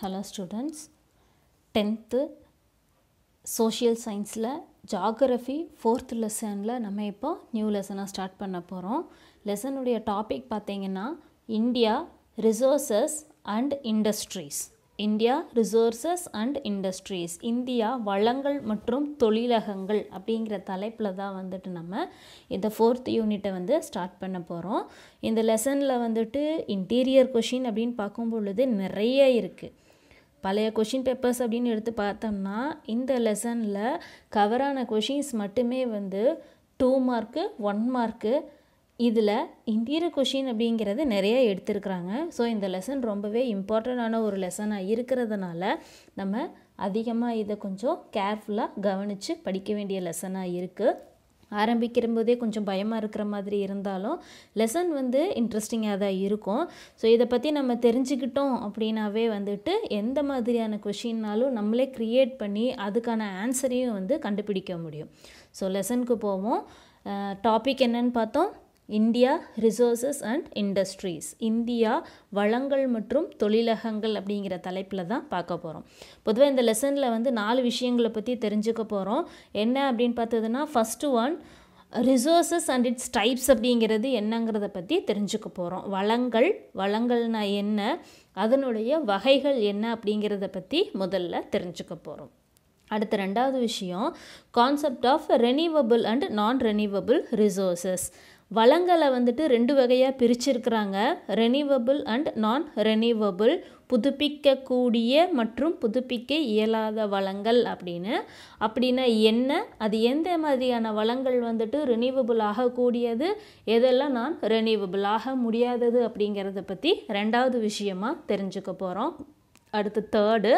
Hello students tenth social சயின்ஸில் geography fourth லெசனில் நம்ம இப்போ நியூ லெசனாக ஸ்டார்ட் பண்ண போகிறோம் லெசனுடைய டாபிக் பார்த்திங்கன்னா India resources and industries India resources and industries India வளங்கள் மற்றும் தொழிலகங்கள் அப்படிங்கிற தலைப்பில் தான் வந்துட்டு நம்ம இந்த ஃபோர்த் யூனிட்டை வந்து ஸ்டார்ட் பண்ண போகிறோம் இந்த லெசனில் வந்துட்டு இன்டீரியர் கொஷின் அப்படின்னு பார்க்கும் பொழுது நிறைய இருக்குது பழைய கொஷின் பேப்பர்ஸ் அப்படின்னு எடுத்து பார்த்தோம்னா இந்த லெசனில் கவரான கொஷின்ஸ் மட்டுமே வந்து டூ மார்க்கு ஒன் மார்க்கு இதில் இன்டீரியர் கொஷின் அப்படிங்கிறது நிறைய எடுத்துருக்குறாங்க ஸோ இந்த லெசன் ரொம்பவே இம்பார்ட்டண்ட்டான ஒரு லெசனாக இருக்கிறதுனால நம்ம அதிகமாக இதை கொஞ்சம் கேர்ஃபுல்லாக கவனித்து படிக்க வேண்டிய லெசனாக இருக்குது ஆரம்பிக்கிற போதே கொஞ்சம் பயமாக இருக்கிற மாதிரி இருந்தாலும் லெசன் வந்து இன்ட்ரெஸ்டிங்காக தான் இருக்கும் ஸோ இதை பற்றி நம்ம தெரிஞ்சுக்கிட்டோம் அப்படின்னாவே வந்துட்டு எந்த மாதிரியான கொஷின்னாலும் நம்மளே க்ரியேட் பண்ணி அதுக்கான ஆன்சரையும் வந்து கண்டுபிடிக்க முடியும் ஸோ லெசனுக்கு போவோம் டாபிக் என்னன்னு பார்த்தோம் India resources and industries India வளங்கள் மற்றும் தொழிலகங்கள் அப்படிங்கிற தலைப்பில் தான் பார்க்க போகிறோம் பொதுவாக இந்த லெசனில் வந்து நாலு விஷயங்களை பற்றி தெரிஞ்சுக்க போகிறோம் என்ன அப்படின்னு பார்த்ததுன்னா first one resources and its types அப்படிங்கிறது என்னங்கிறத பற்றி தெரிஞ்சுக்க போகிறோம் வளங்கள் வளங்கள்னா என்ன அதனுடைய வகைகள் என்ன அப்படிங்கிறத பற்றி முதல்ல தெரிஞ்சுக்க போகிறோம் அடுத்த ரெண்டாவது விஷயம் concept of renewable and non renewable resources வளங்களை வந்துட்டு ரெண்டு வகையாக பிரிச்சிருக்கிறாங்க ரெனியூவபிள் அண்ட் நான் ரெனியூவபிள் புதுப்பிக்கக்கூடிய மற்றும் புதுப்பிக்க இயலாத வளங்கள் அப்படின்னு அப்படின்னா என்ன அது எந்த மாதிரியான வளங்கள் வந்துட்டு ரெனியூவபிள் ஆகக்கூடியது எதெல்லாம் நான் ரெனியூவபிள் ஆக முடியாதது அப்படிங்கிறத பற்றி ரெண்டாவது விஷயமாக தெரிஞ்சுக்க போகிறோம் அடுத்து தேர்டு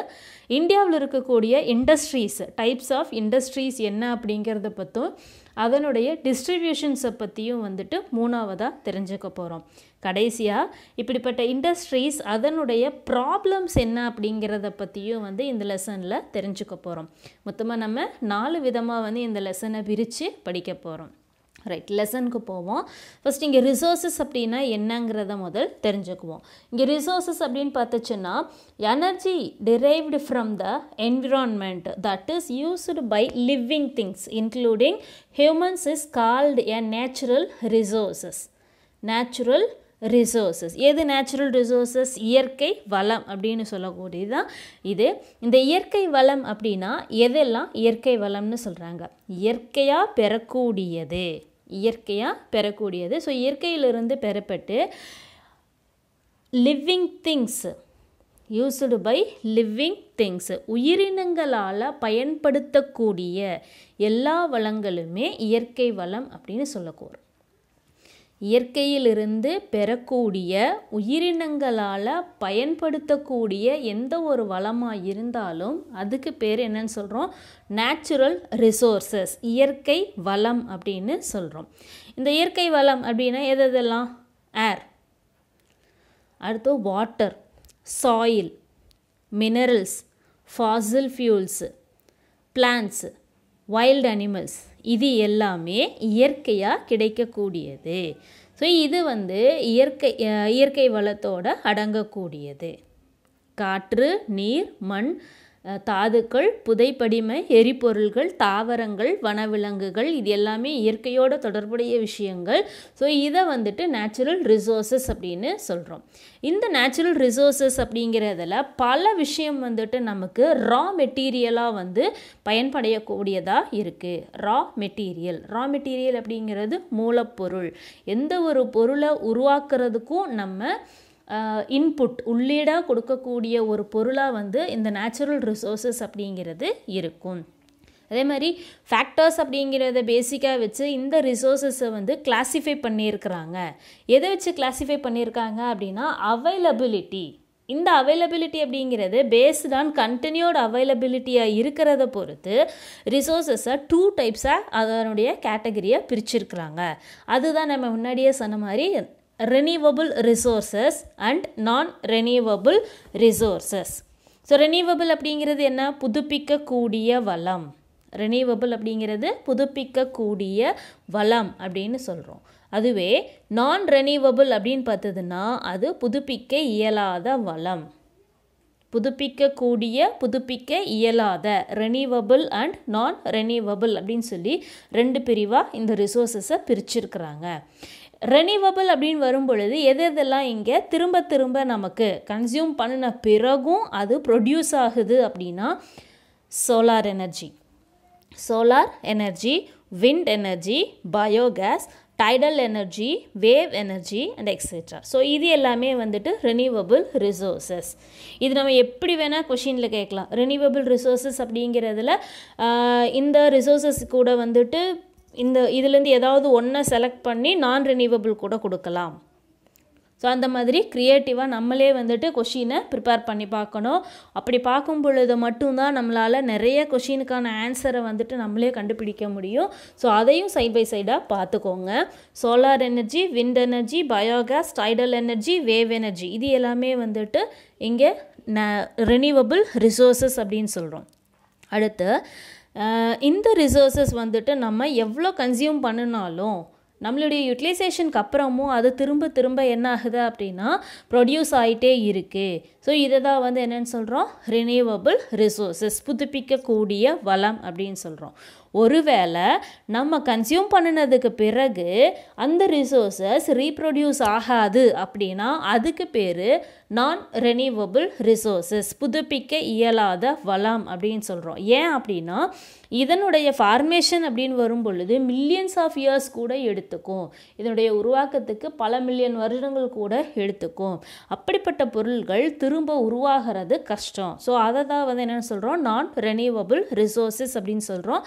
இந்தியாவில் இருக்கக்கூடிய இண்டஸ்ட்ரீஸ் டைப்ஸ் ஆஃப் இண்டஸ்ட்ரீஸ் என்ன அப்படிங்கிறத பற்றும் அதனுடைய டிஸ்ட்ரிபியூஷன்ஸை பற்றியும் வந்துட்டு மூணாவதாக தெரிஞ்சுக்க போகிறோம் கடைசியாக இப்படிப்பட்ட இண்டஸ்ட்ரீஸ் அதனுடைய ப்ராப்ளம்ஸ் என்ன அப்படிங்கிறத பற்றியும் வந்து இந்த லெசனில் தெரிஞ்சுக்க போகிறோம் மொத்தமாக நம்ம நாலு விதமாக வந்து இந்த லெசனை விரித்து படிக்க போகிறோம் ரைட் லெசனுக்கு போவோம் ஃபஸ்ட் இங்கே ரிசோர்ஸஸ் அப்படின்னா என்னங்கிறத முதல் தெரிஞ்சுக்குவோம் இங்கே ரிசோர்ஸஸ் அப்படின்னு பார்த்துச்சுன்னா energy derived from the environment that is used by living things including humans is called a natural resources natural resources எது நேச்சுரல் ரிசோர்ஸஸ் இயற்கை வளம் அப்படின்னு சொல்லக்கூடியது தான் இது இந்த இயற்கை வளம் அப்படின்னா எதெல்லாம் இயற்கை வளம்னு சொல்கிறாங்க இயற்கையாக பெறக்கூடியது இயற்கையாக பெறக்கூடியது ஸோ இயற்கையிலிருந்து பெறப்பட்டு living things used by living things உயிரினங்களால் பயன்படுத்தக்கூடிய எல்லா வளங்களுமே இயற்கை வளம் அப்படின்னு சொல்லக்கூடும் இயற்கையிலிருந்து பெறக்கூடிய உயிரினங்களால் பயன்படுத்தக்கூடிய எந்த ஒரு வளமாக இருந்தாலும் அதுக்கு பேர் என்னன்னு சொல்கிறோம் நேச்சுரல் ரிசோர்ஸஸ் இயற்கை வளம் அப்படின்னு சொல்கிறோம் இந்த இயற்கை வளம் அப்படின்னா எது எதெல்லாம் ஏர் அடுத்து water soil minerals fossil fuels plants wild animals இது எல்லாமே இயற்கையாக கிடைக்கக்கூடியது ஸோ இது வந்து இயற்கை இயற்கை வளத்தோடு அடங்கக்கூடியது காற்று நீர் மண் தாதுக்கள் புதைப்படிமை எரிபொருள்கள் தாவரங்கள் வனவிலங்குகள் இது எல்லாமே இயற்கையோட தொடர்புடைய விஷயங்கள் ஸோ இதை வந்துட்டு நேச்சுரல் ரிசோர்ஸஸ் அப்படின்னு சொல்கிறோம் இந்த நேச்சுரல் ரிசோர்ஸஸ் அப்படிங்கிறதுல பல விஷயம் வந்துட்டு நமக்கு ரா மெட்டீரியலாக வந்து பயன்படையக்கூடியதாக இருக்குது ரா மெட்டீரியல் ரா மெட்டீரியல் அப்படிங்கிறது மூலப்பொருள் எந்த ஒரு பொருளை உருவாக்குறதுக்கும் நம்ம இன்புட் உள்ளீடாக கொடுக்கக்கூடிய ஒரு பொருளாக வந்து இந்த நேச்சுரல் ரிசோர்ஸஸ் அப்படிங்கிறது இருக்கும் அதே மாதிரி ஃபேக்டர்ஸ் அப்படிங்கிறத பேசிக்காக வச்சு இந்த ரிசோர்ஸஸை வந்து கிளாஸிஃபை பண்ணியிருக்கிறாங்க எதை வச்சு கிளாஸிஃபை பண்ணியிருக்காங்க அப்படின்னா அவைலபிலிட்டி இந்த அவைலபிலிட்டி அப்படிங்கிறது பேஸ்ட் ஆன் கண்டினியூட் அவைலபிலிட்டியாக இருக்கிறத பொறுத்து ரிசோர்ஸஸை டூ டைப்ஸாக அதனுடைய கேட்டகரியை பிரிச்சிருக்கிறாங்க அதுதான் நம்ம முன்னாடியே சொன்ன மாதிரி renewable resources and non-renewable resources so renewable அப்படிங்கிறது என்ன புதுப்பிக்கக்கூடிய வளம் ரெனியூவபிள் அப்படிங்கிறது புதுப்பிக்கக்கூடிய வளம் அப்படின்னு சொல்கிறோம் அதுவே நான் ரெனியூவபிள் அப்படின்னு பார்த்ததுன்னா அது புதுப்பிக்க இயலாத வளம் புதுப்பிக்கக்கூடிய புதுப்பிக்க இயலாத ரெனியூவபிள் அண்ட் நான் ரெனியூவபிள் அப்படின்னு சொல்லி ரெண்டு பிரிவாக இந்த ரிசோர்ஸஸை பிரிச்சிருக்கிறாங்க ரெனிவபிள் அப்படின்னு வரும் பொழுது எது எதெல்லாம் இங்கே திரும்ப திரும்ப நமக்கு கன்சியூம் பண்ணின பிறகும் அது ப்ரொடியூஸ் ஆகுது அப்படின்னா solar energy solar energy wind energy biogas tidal energy wave energy and etcetera so இது எல்லாமே வந்துட்டு ரெனியூவபிள் ரிசோர்ஸஸ் இது நம்ம எப்படி வேணால் கொஷினில் கேட்கலாம் ரெனியூவபிள் ரிசோர்ஸஸ் அப்படிங்கிறதுல இந்த ரிசோர்ஸஸ் கூட வந்துட்டு இந்த இதுலேருந்து ஏதாவது ஒன்றை செலக்ட் பண்ணி நான் ரினியூவபிள் கூட கொடுக்கலாம் ஸோ அந்த மாதிரி க்ரியேட்டிவாக நம்மளே வந்துட்டு கொஷினை ப்ரிப்பேர் பண்ணி பார்க்கணும் அப்படி பார்க்கும் பொழுது மட்டும்தான் நம்மளால் நிறைய கொஷினுக்கான ஆன்சரை வந்துட்டு நம்மளே கண்டுபிடிக்க முடியும் ஸோ அதையும் சைட் பை சைடாக பார்த்துக்கோங்க solar energy wind energy biogas tidal energy wave energy இது எல்லாமே வந்துட்டு இங்கே ந ரினியூவபிள் ரிசோர்ஸஸ் அப்படின்னு சொல்கிறோம் அடுத்து இந்த ரிசோர்ஸஸ் வந்துட்டு நம்ம எவ்வளோ கன்சியூம் பண்ணினாலும் நம்மளுடைய யூட்டிலைசேஷனுக்கு அப்புறமும் அது திரும்ப திரும்ப என்ன ஆகுது அப்படின்னா ப்ரொடியூஸ் ஆகிட்டே இருக்குது ஸோ இதை தான் வந்து என்னென்னு சொல்கிறோம் ரினியூவபிள் ரிசோர்ஸஸ் புதுப்பிக்கக்கூடிய வளம் அப்படின்னு சொல்கிறோம் ஒருவேளை நம்ம கன்சியூம் பண்ணினதுக்கு பிறகு அந்த ரிசோர்ஸஸ் ரீப்ரொடியூஸ் ஆகாது அப்படின்னா அதுக்கு பேர் நான் ரெனியூவபிள் ரிசோர்ஸஸ் புதுப்பிக்க இயலாத வளம் அப்படின்னு சொல்கிறோம் ஏன் அப்படின்னா இதனுடைய ஃபார்மேஷன் அப்படின்னு வரும் பொழுது மில்லியன்ஸ் ஆஃப் இயர்ஸ் கூட எடுத்துக்கும் இதனுடைய உருவாக்கத்துக்கு பல மில்லியன் வருடங்கள் கூட எடுத்துக்கும் அப்படிப்பட்ட பொருள்கள் திரும்ப உருவாகிறது கஷ்டம் ஸோ அதை தான் வந்து என்னென்னு சொல்கிறோம் நான் ரெனியூவபிள் ரிசோர்ஸஸ் அப்படின்னு சொல்கிறோம்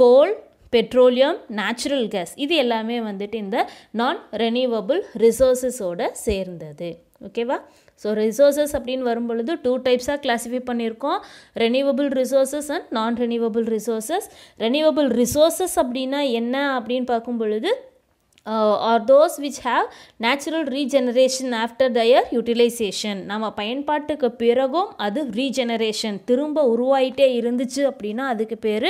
கோல் பெட்ரோலியம் நேச்சுரல் கேஸ் இது எல்லாமே வந்துட்டு இந்த நான் ரெனியூவபிள் ரிசோர்ஸஸோடு சேர்ந்தது ஓகேவா ஸோ ரிசோர்ஸஸ் அப்படின்னு வரும்பொழுது டூ டைப்ஸாக கிளாஸிஃபை பண்ணியிருக்கோம் renewable resources and non renewable resources renewable resources அப்படின்னா என்ன அப்படின்னு பார்க்கும் பொழுது are those which have natural regeneration after their utilization நம்ம பயன்பாட்டுக்கு பிறகும் அது ரீஜெனரேஷன் திரும்ப உருவாயிட்டே இருந்துச்சு அப்படின்னா அதுக்கு பேர்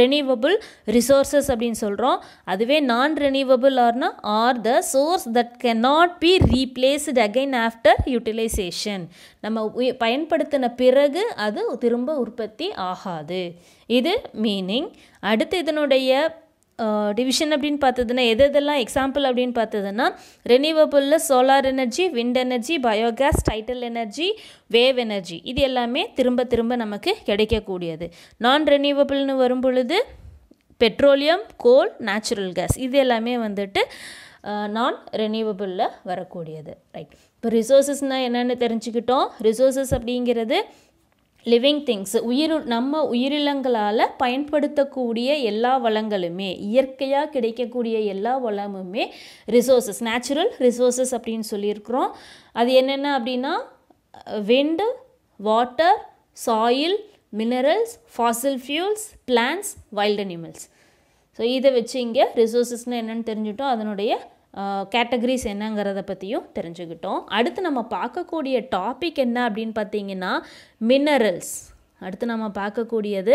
ரெனியூவபிள் ரிசோர்ஸஸ் அப்படின்னு சொல்கிறோம் அதுவே நான் ரெனியூவபிள் ஆர்னா are the source that can not be replaced again after utilization நம்ம பயன்படுத்தின பிறகு அது திரும்ப உற்பத்தி ஆகாது இது மீனிங் அடுத்து இதனுடைய டிவிஷன் அப்படின்னு பார்த்ததுன்னா எது எதெல்லாம் எக்ஸாம்பிள் அப்படின்னு பார்த்ததுன்னா ரெனியூவபிளில் solar energy wind energy biogas tidal energy wave energy இது எல்லாமே திரும்ப திரும்ப நமக்கு கிடைக்கக்கூடியது நான் ரெனியூவபிள்னு வரும் பொழுது பெட்ரோலியம் கோல் நேச்சுரல் கேஸ் இது எல்லாமே வந்துட்டு நான் ரெனியூவபிளில் வரக்கூடியது ரைட் இப்போ ரிசோர்ஸஸ்னால் என்னென்னு தெரிஞ்சுக்கிட்டோம் ரிசோர்ஸஸ் அப்படிங்கிறது லிவிங் திங்ஸ் உயிர் நம்ம உயிரினங்களால் பயன்படுத்தக்கூடிய எல்லா வளங்களுமே இயற்கையாக கிடைக்கக்கூடிய எல்லா வளமுமே ரிசோர்ஸஸ் நேச்சுரல் ரிசோர்ஸஸ் அப்படின்னு சொல்லியிருக்கிறோம் அது என்னென்ன அப்படின்னா wind water soil minerals fossil fuels plants wild animals so இதை வச்சு இங்கே ரிசோர்ஸஸ்னால் என்னென்னு தெரிஞ்சுட்டோம் அதனுடைய கேட்டகரிஸ் என்னங்கிறத பற்றியும் தெரிஞ்சுக்கிட்டோம் அடுத்து நம்ம பார்க்கக்கூடிய டாபிக் என்ன அப்படின்னு பார்த்தீங்கன்னா மினரல்ஸ் அடுத்து நம்ம பார்க்கக்கூடியது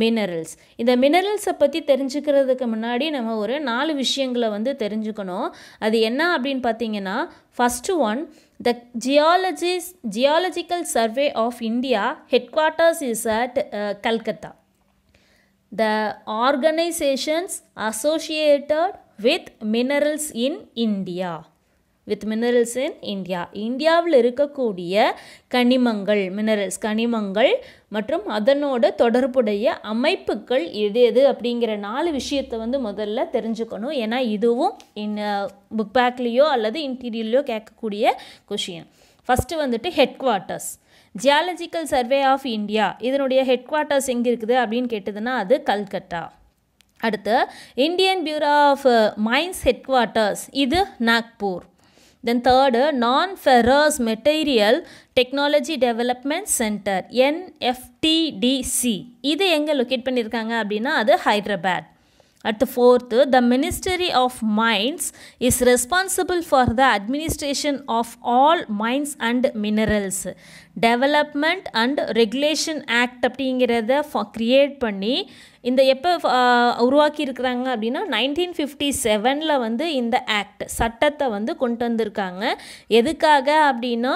மினரல்ஸ் இந்த மினரல்ஸை பற்றி தெரிஞ்சுக்கிறதுக்கு முன்னாடி நம்ம ஒரு நாலு விஷயங்களை வந்து தெரிஞ்சுக்கணும் அது என்ன அப்படின்னு பார்த்தீங்கன்னா first one the geologist geological survey of India headquarters is at Calcutta the organisations associated with minerals in India with minerals in India இந்தியாவில் இருக்கக்கூடிய கனிமங்கள் மினரல்ஸ் கனிமங்கள் மற்றும் அதனோட தொடர்புடைய அமைப்புகள் எது எது அப்படிங்கிற நாலு விஷயத்தை வந்து முதல்ல தெரிஞ்சுக்கணும் ஏன்னா இதுவும் இன் புக் பேக்லேயோ அல்லது இன்டீரியர்லேயோ கேட்கக்கூடிய கொஷின் ஃபஸ்ட்டு வந்துட்டு headquarters geological survey of India இதனுடைய ஹெட் குவார்ட்டர்ஸ் எங்கே இருக்குது அப்படின்னு கேட்டதுன்னா அது கல்கட்டா அடுத்து Indian bureau of mines headquarters இது Nagpur then third non ferrous material technology development centre NFTDC இது எங்கே லொக்கேட் பண்ணியிருக்காங்க அப்படின்னா அது Hyderabad At the fourth, the Ministry of Mines is responsible for the administration of all mines and minerals. Development and regulation act அப்படிங்கிறத create பண்ணி இந்த எப்போ உருவாக்கியிருக்கிறாங்க அப்படின்னா நைன்டீன் ஃபிஃப்டி செவனில் வந்து இந்த ஆக்ட் சட்டத்தை வந்து கொண்டு வந்திருக்காங்க எதுக்காக அப்படின்னா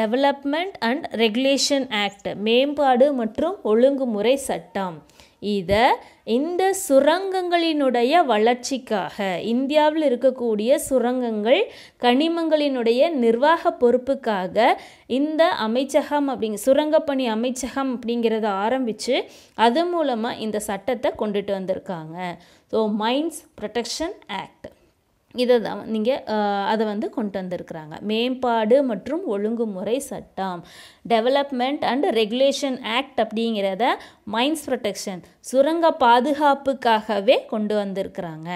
டெவலப்மெண்ட் அண்ட் ரெகுலேஷன் ஆக்ட் மேம்பாடு மற்றும் ஒழுங்குமுறை சட்டம் இதை இந்த சுரங்கங்களினுடைய வளர்ச்சிக்காக இந்தியாவில் இருக்கக்கூடிய சுரங்கங்கள் கனிமங்களினுடைய நிர்வாக பொறுப்புக்காக இந்த அமைச்சகம் அப்படிங்க சுரங்கப்பணி அமைச்சகம் அப்படிங்கிறத ஆரம்பித்து அது மூலமாக இந்த சட்டத்தை கொண்டுட்டு வந்திருக்காங்க ஸோ மைன்ஸ் ப்ரொடெக்ஷன் ஆக்ட் இதை தான் நீங்கள் அதை வந்து கொண்டு வந்திருக்கிறாங்க மேம்பாடு மற்றும் ஒழுங்குமுறை சட்டம் டெவலப்மெண்ட் அண்ட் ரெகுலேஷன் ஆக்ட் அப்படிங்கிறத மைன்ஸ் ப்ரொடெக்ஷன் சுரங்க பாதுகாப்புக்காகவே கொண்டு வந்திருக்கிறாங்க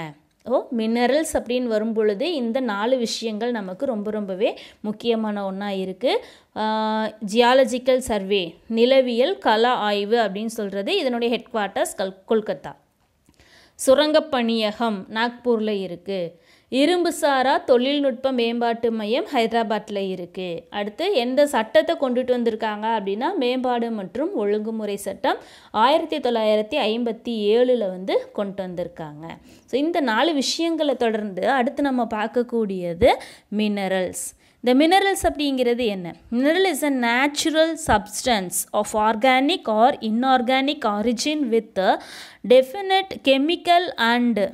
ஓ மினரல்ஸ் அப்படின்னு வரும்பொழுது இந்த நாலு விஷயங்கள் நமக்கு ரொம்ப ரொம்பவே முக்கியமான ஒன்றா இருக்குது ஜியாலஜிக்கல் சர்வே நிலவியல் கலா ஆய்வு அப்படின்னு சொல்கிறது இதனுடைய ஹெட் குவார்ட்டர்ஸ் கல் கொல்கத்தா சுரங்கப்பணியகம் நாக்பூரில் இருக்குது இரும்புசாரா தொழில்நுட்ப மேம்பாட்டு மையம் ஹைதராபாத்தில் இருக்குது அடுத்து எந்த சட்டத்தை கொண்டுட்டு வந்திருக்காங்க அப்படின்னா மேம்பாடு மற்றும் ஒழுங்குமுறை சட்டம் ஆயிரத்தி தொள்ளாயிரத்தி ஐம்பத்தி ஏழில் வந்து கொண்டு வந்திருக்காங்க ஸோ இந்த நாலு விஷயங்களை தொடர்ந்து அடுத்து நம்ம பார்க்கக்கூடியது மினரல்ஸ் இந்த மினரல்ஸ் அப்படிங்கிறது என்ன mineral is a natural substance of organic or inorganic origin with definite chemical and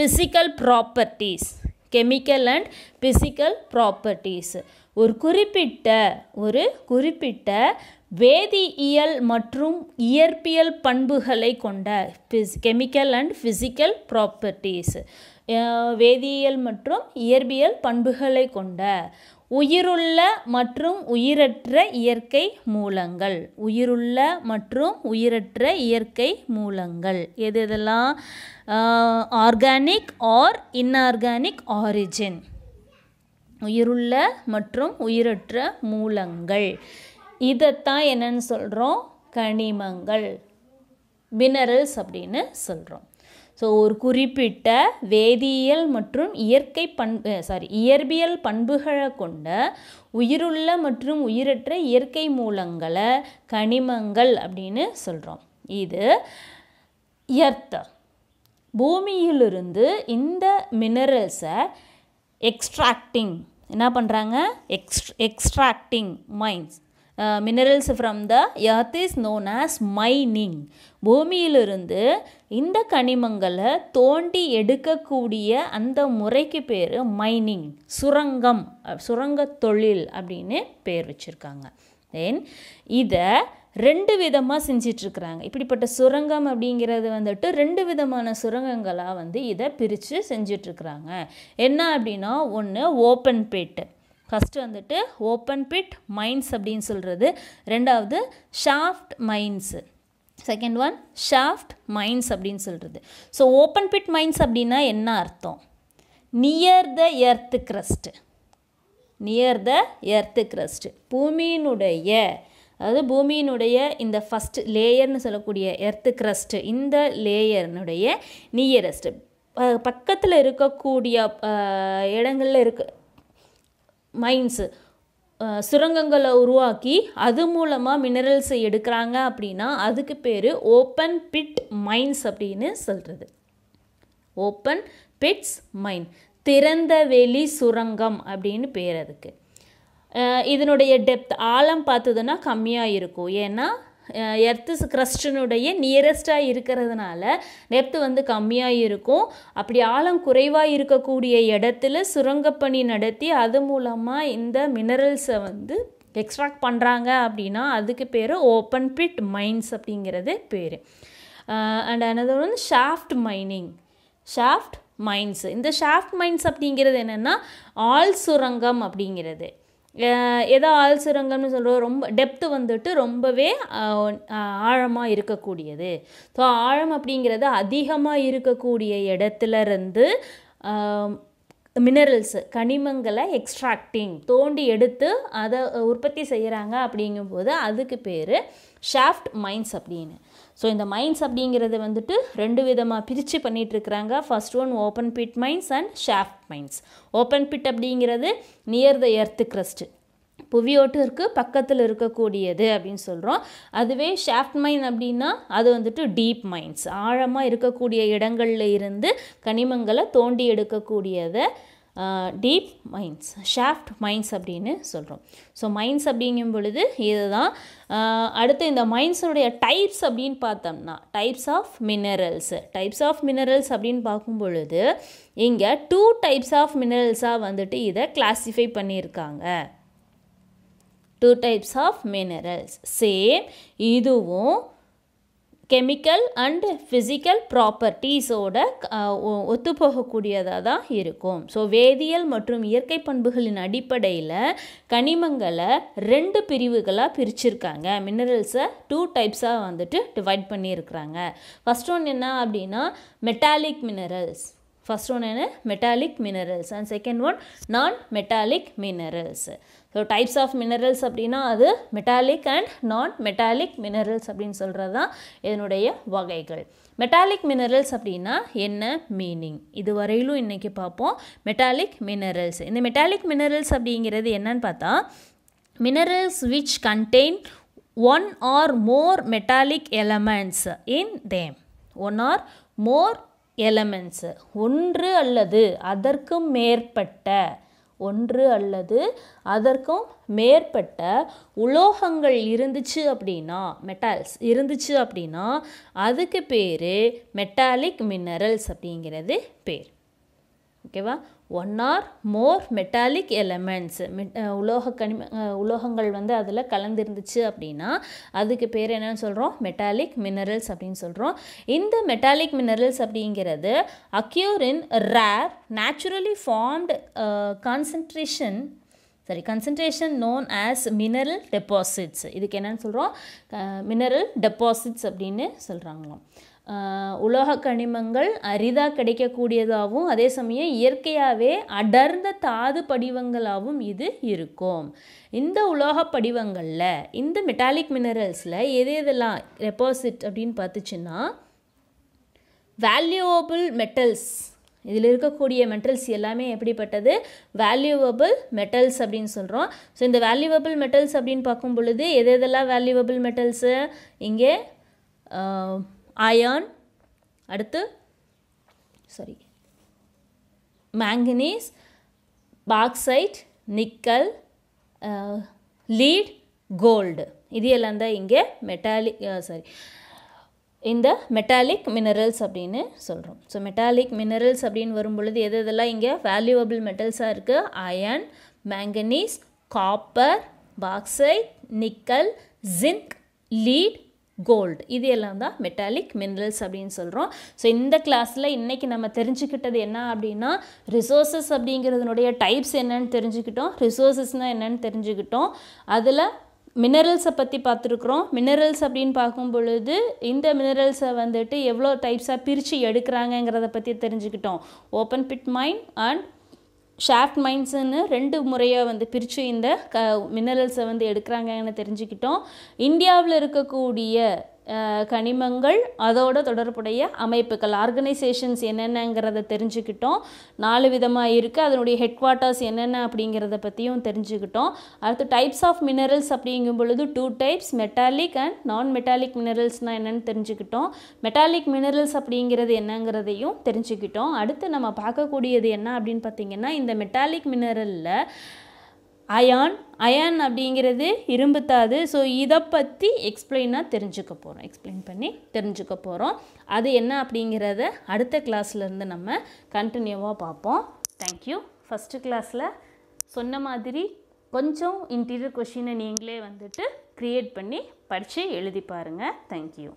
physical properties chemical and physical properties ஒரு குறிப்பிட்ட ஒரு குறிப்பிட்ட வேதியியல் மற்றும் இயற்பியல் பண்புகளை கொண்ட பிஸ் கெமிக்கல் அண்ட் ஃபிசிக்கல் ப்ராப்பர்ட்டிஸ் வேதியியல் மற்றும் இயற்பியல் பண்புகளை கொண்ட உயிருள்ள மற்றும் உயிரற்ற இயற்கை மூலங்கள் உயிருள்ள மற்றும் உயிரற்ற இயற்கை மூலங்கள் எது இதெல்லாம் ஆர்கானிக் ஆர் இன்ஆர்கானிக் ஆரிஜின் உயிருள்ள மற்றும் உயிரற்ற மூலங்கள் இதைத்தான் என்னன்னு சொல்கிறோம் கனிமங்கள் மினரல்ஸ் அப்படின்னு சொல்கிறோம் ஸோ ஒரு குறிப்பிட்ட வேதியியல் மற்றும் இயற்கை பண்பு சாரி இயற்பியல் பண்புகளை கொண்ட உயிருள்ள மற்றும் உயிரற்ற இயற்கை மூலங்களை கனிமங்கள் அப்படின்னு சொல்கிறோம் இது எர்த் பூமியிலிருந்து இந்த மினரல்ஸை எக்ஸ்ட்ராக்டிங் என்ன பண்ணுறாங்க ex extracting mines minerals from the earth is known as mining பூமியிலிருந்து இந்த கனிமங்களை தோண்டி எடுக்கக்கூடிய அந்த முறைக்கு பேர் மைனிங் சுரங்கம் சுரங்க தொழில் அப்படின்னு பேர் வச்சுருக்காங்க தென் இதை ரெண்டு விதமாக செஞ்சிட்ருக்குறாங்க இப்படிப்பட்ட சுரங்கம் அப்படிங்கிறது வந்துட்டு ரெண்டு விதமான சுரங்கங்களாக வந்து இதை பிரித்து செஞ்சிட்ருக்குறாங்க என்ன அப்படின்னா ஒன்று ஓப்பன் பேட்டு ஃபஸ்ட்டு வந்துட்டு ஓப்பன் பிட் மைன்ஸ் அப்படின்னு சொல்கிறது ரெண்டாவது shaft mines second one shaft mines அப்படின்னு சொல்கிறது ஸோ ஓப்பன் பிட் மைன்ஸ் அப்படின்னா என்ன அர்த்தம் near the earth crust near the earth crust பூமியினுடைய அதாவது பூமியினுடைய இந்த ஃபஸ்ட் லேயர்னு சொல்லக்கூடிய எர்த்து கிரஸ்ட்டு இந்த லேயர்னுடைய நியரஸ்ட்டு பக்கத்தில் இருக்கக்கூடிய இடங்களில் இருக்க மைன்ஸு சுரங்கங்களை உருவாக்கி அது மூலமாக மினரல்ஸை எடுக்கிறாங்க அப்படின்னா அதுக்கு பேர் ஓப்பன் பிட் மைன்ஸ் அப்படின்னு சொல்கிறது ஓப்பன் பிட்ஸ் மைன் திறந்த வெளி சுரங்கம் அப்படின்னு பேர் அதுக்கு இதனுடைய டெப்த் ஆழம் பார்த்ததுன்னா கம்மியாக இருக்கும் ஏன்னா எர்த்து கிரஸ்டனுடைய நியரஸ்ட்டாக இருக்கிறதுனால நெப்த்து வந்து கம்மியாக இருக்கும் அப்படி ஆழம் குறைவாக இருக்கக்கூடிய இடத்துல சுரங்கப்பணி நடத்தி அது மூலமாக இந்த மினரல்ஸை வந்து எக்ஸ்ட்ராக்ட் பண்ணுறாங்க அப்படின்னா அதுக்கு பேர் ஓப்பன் பிட் மைன்ஸ் அப்படிங்கிறது பேர் and another one shaft mining shaft mines இந்த ஷாஃப்ட் மைன்ஸ் அப்படிங்கிறது என்னென்னா ஆள் சுரங்கம் அப்படிங்கிறது எதோ ஆழ்சுரங்கம்னு சொல்கிறோம் ரொம்ப டெப்த்து வந்துட்டு ரொம்பவே ஆழமாக இருக்கக்கூடியது ஸோ ஆழம் அப்படிங்கிறது அதிகமாக இருக்கக்கூடிய இடத்துல இருந்து மினரல்ஸு கனிமங்களை எக்ஸ்ட்ராக்டிங் தோண்டி எடுத்து அதை உற்பத்தி செய்கிறாங்க அப்படிங்கும்போது அதுக்கு பேர் ஷாஃப்ட் மைன்ஸ் அப்படின்னு ஸோ இந்த மைன்ஸ் அப்படிங்கிறது வந்துட்டு ரெண்டு விதமாக பிரித்து இருக்கிறாங்க first one open pit mines and shaft mines open pit அப்படிங்கிறது நியர் த எர்த்து கிரஸ்ட்டு புவியோட்டிற்கு பக்கத்தில் இருக்கக்கூடியது அப்படின்னு சொல்கிறோம் அதுவே ஷாஃப்ட் மைன் அப்படின்னா அது வந்துட்டு டீப் மைன்ஸ் ஆழமாக இருக்கக்கூடிய இடங்களில் இருந்து கனிமங்களை தோண்டி எடுக்கக்கூடியதை டீப் மைன்ஸ் ஷாஃப்ட் மைன்ஸ் அப்படின்னு சொல்கிறோம் ஸோ மைன்ஸ் அப்படிங்கும் பொழுது இதுதான் அடுத்து இந்த மைன்ஸுடைய டைப்ஸ் அப்படின்னு பார்த்தோம்னா types of minerals types of minerals அப்படின்னு பார்க்கும் பொழுது இங்கே டூ டைப்ஸ் ஆஃப் மினரல்ஸாக வந்துட்டு இதை கிளாஸிஃபை பண்ணியிருக்காங்க two types of minerals same இதுவும் கெமிக்கல் அண்ட் ஃபிசிக்கல் ப்ராப்பர்ட்டிஸோட ஒத்துப்போகக்கூடியதாக தான் இருக்கும் ஸோ வேதியியல் மற்றும் இயற்கை பண்புகளின் அடிப்படையில் கனிமங்களை ரெண்டு பிரிவுகளாக பிரிச்சிருக்காங்க மினரல்ஸை டூ டைப்ஸாக வந்துட்டு டிவைட் பண்ணியிருக்கிறாங்க ஃபஸ்ட் ஒன் என்ன அப்படின்னா மெட்டாலிக் மினரல்ஸ் ஃபஸ்ட் ஒன் என்ன metallic minerals and second one non metallic minerals so types of minerals அப்படின்னா அது metallic and non metallic minerals அப்படின்னு சொல்கிறது தான் இதனுடைய வகைகள் மெட்டாலிக் மினரல்ஸ் அப்படின்னா என்ன மீனிங் இது வரையிலும் இன்றைக்கி பார்ப்போம் மெட்டாலிக் மினரல்ஸ் இந்த மெட்டாலிக் மினரல்ஸ் அப்படிங்கிறது என்னன்னு பார்த்தா minerals which contain one or more metallic elements in them one or more elements ஒன்று அல்லது அதற்கும் மேற்பட்ட ஒன்று அல்லது அதற்கும் மேற்பட்ட உலோகங்கள் இருந்துச்சு அப்படின்னா மெட்டால்ஸ் இருந்துச்சு அப்படின்னா அதுக்கு பேர் மெட்டாலிக் மினரல்ஸ் அப்படிங்கிறது பேர் ஓகேவா one or more metallic elements உலோக கனிம uh, உலோகங்கள் வந்து அதில் கலந்துருந்துச்சு அப்படின்னா அதுக்கு பேர் என்னன்னு சொல்கிறோம் மெட்டாலிக் மினரல்ஸ் அப்படின்னு சொல்கிறோம் இந்த மெட்டாலிக் மினரல்ஸ் அப்படிங்கிறது occur in rare naturally formed concentration sorry concentration known as mineral deposits இதுக்கு என்னென்னு சொல்கிறோம் மினரல் uh, டெபாசிட்ஸ் அப்படின்னு சொல்கிறாங்களாம் உலோக கனிமங்கள் அரிதாக கிடைக்கக்கூடியதாகவும் அதே சமயம் இயற்கையாகவே அடர்ந்த தாது படிவங்களாகவும் இது இருக்கும் இந்த உலோக படிவங்களில் இந்த மெட்டாலிக் மினரல்ஸில் எது எதெல்லாம் ரெப்பாசிட் அப்படின்னு பார்த்துச்சுன்னா வேல்யூவபிள் மெட்டல்ஸ் இதில் இருக்கக்கூடிய மெட்டல்ஸ் எல்லாமே எப்படிப்பட்டது வேல்யூவபிள் மெட்டல்ஸ் அப்படின்னு சொல்கிறோம் ஸோ இந்த வேல்யூவபிள் மெட்டல்ஸ் அப்படின்னு பார்க்கும் பொழுது எது எதெல்லாம் வேல்யூவபிள் மெட்டல்ஸு இங்கே அயர்ன் அடுத்து sorry manganese bauxite nickel lead gold இது எல்லாம் தான் இங்கே மெட்டாலிக் சாரி uh, இந்த மெட்டாலிக் மினரல்ஸ் அப்படின்னு சொல்கிறோம் ஸோ மெட்டாலிக் மினரல்ஸ் அப்படின்னு வரும்பொழுது எது இதெல்லாம் இங்கே வேல்யூவபிள் மெட்டல்ஸாக இருக்குது iron manganese copper bauxite nickel zinc lead gold இது எல்லாம் தான் மெட்டாலிக் மினரல்ஸ் அப்படின்னு சொல்கிறோம் ஸோ இந்த கிளாஸில் இன்றைக்கி நம்ம தெரிஞ்சுக்கிட்டது என்ன அப்படின்னா ரிசோர்ஸஸ் அப்படிங்கிறதுனுடைய டைப்ஸ் என்னன்னு தெரிஞ்சுக்கிட்டோம் ரிசோர்ஸஸ்னால் என்னன்னு தெரிஞ்சுக்கிட்டோம் அதில் மினரல்ஸை பற்றி பார்த்துருக்குறோம் மினரல்ஸ் அப்படின்னு பார்க்கும் பொழுது இந்த மினரல்ஸை வந்துட்டு எவ்வளோ டைப்ஸாக பிரித்து எடுக்கிறாங்கங்கிறத பற்றி தெரிஞ்சுக்கிட்டோம் open pit mines and shaft மைன்ஸுன்னு ரெண்டு முறையாக வந்து பிரித்து இந்த க மினரல்ஸை வந்து எடுக்கிறாங்கன்னு தெரிஞ்சுக்கிட்டோம் இந்தியாவில் இருக்கக்கூடிய கனிமங்கள் அதோட தொடர்புடைய அமைப்புகள் ஆர்கனைசேஷன்ஸ் என்னென்னங்கிறத தெரிஞ்சுக்கிட்டோம் நாலு விதமாக இருக்குது அதனுடைய ஹெட் குவார்ட்டர்ஸ் என்னென்ன அப்படிங்கிறத பற்றியும் தெரிஞ்சுக்கிட்டோம் அடுத்து டைப்ஸ் ஆஃப் மினரல்ஸ் அப்படிங்கும் பொழுது two types metallic and non metallic மினரல்ஸ்னால் என்னென்னு தெரிஞ்சுக்கிட்டோம் மெட்டாலிக் மினரல்ஸ் அப்படிங்கிறது என்னங்கிறதையும் தெரிஞ்சுக்கிட்டோம் அடுத்து நம்ம பார்க்கக்கூடியது என்ன அப்படின்னு பார்த்திங்கன்னா இந்த மெட்டாலிக் மினரலில் அயான் அயான் அப்படிங்கிறது இரும்புத்தாது ஸோ இதை பற்றி எக்ஸ்பிளைனாக தெரிஞ்சுக்க போகிறோம் எக்ஸ்பிளைன் பண்ணி தெரிஞ்சுக்க போகிறோம் அது என்ன அப்படிங்கிறத அடுத்த கிளாஸ்லேருந்து நம்ம கண்டினியூவாக பார்ப்போம் தேங்க்யூ ஃபஸ்ட்டு கிளாஸில் சொன்ன மாதிரி கொஞ்சம் இன்டீரியர் கொஷினை நீங்களே வந்துட்டு க்ரியேட் பண்ணி படித்து எழுதி பாருங்கள் தேங்க்யூ